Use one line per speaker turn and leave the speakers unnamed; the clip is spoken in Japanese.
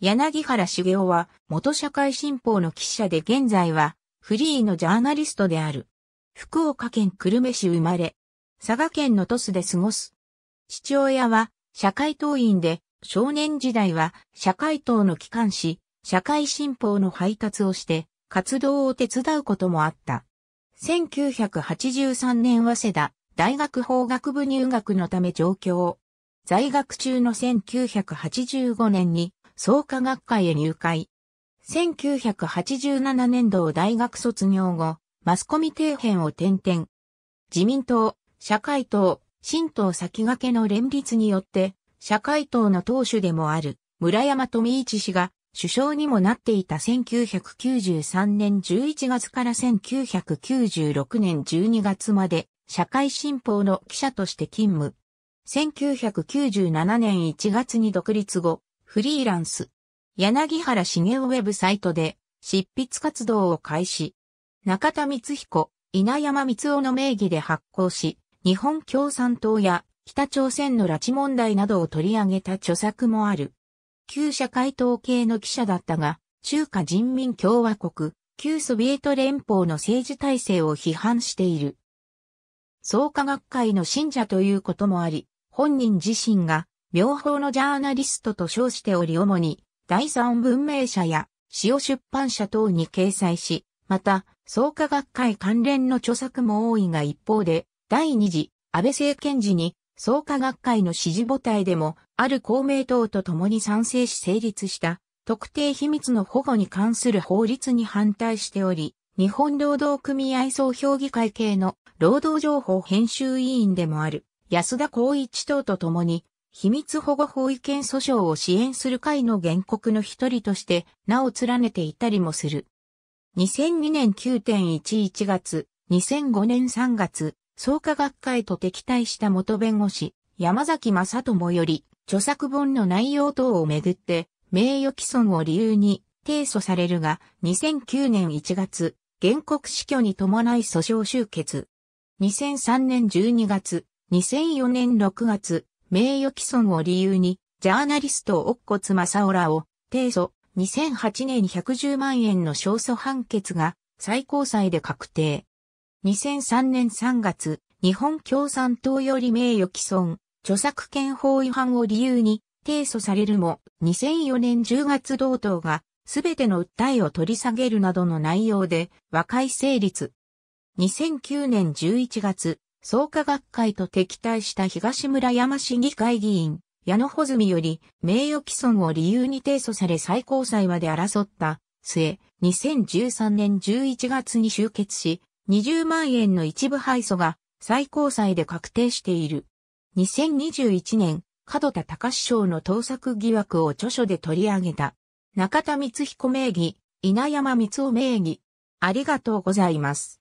柳原茂雄は元社会新報の記者で現在はフリーのジャーナリストである。福岡県久留米市生まれ、佐賀県の鳥栖で過ごす。父親は社会党員で少年時代は社会党の機関紙、社会新報の配達をして活動を手伝うこともあった。1983年早稲田大学法学部入学のため上京。在学中の1985年に創価学会へ入会。1987年度を大学卒業後、マスコミ底辺を転々。自民党、社会党、新党先駆けの連立によって、社会党の党首でもある村山富一氏が首相にもなっていた1993年11月から1996年12月まで社会新報の記者として勤務。1997年1月に独立後、フリーランス。柳原茂ウェブサイトで執筆活動を開始。中田光彦、稲山光雄の名義で発行し、日本共産党や北朝鮮の拉致問題などを取り上げた著作もある。旧社会党系の記者だったが、中華人民共和国、旧ソビエト連邦の政治体制を批判している。創価学会の信者ということもあり、本人自身が妙法のジャーナリストと称しており主に、第三文明社や、詩を出版社等に掲載し、また、創価学会関連の著作も多いが一方で、第二次、安倍政権時に、創価学会の支持母体でも、ある公明党と共に賛成し成立した、特定秘密の保護に関する法律に反対しており、日本労働組合総評議会系の労働情報編集委員でもある安田光一等と共に秘密保護法違憲訴訟を支援する会の原告の一人として名を連ねていたりもする。2002年9.11月、2005年3月、創価学会と敵対した元弁護士、山崎正智より、著作本の内容等をめぐって、名誉毀損を理由に提訴されるが、2009年1月、原告死去に伴い訴訟終結。2003年12月、2004年6月、名誉毀損を理由に、ジャーナリスト奥骨正雄らを提訴2008年110万円の勝訴判決が最高裁で確定。2003年3月、日本共産党より名誉毀損、著作権法違反を理由に提訴されるも、2004年10月同党がすべての訴えを取り下げるなどの内容で和解成立。2009年11月、創価学会と敵対した東村山市議会議員、矢野穂積より名誉毀損を理由に提訴され最高裁まで争った末、2013年11月に終結し、20万円の一部敗訴が最高裁で確定している。2021年、角田隆賞の盗作疑惑を著書で取り上げた。中田光彦名義、稲山光雄名義。ありがとうございます。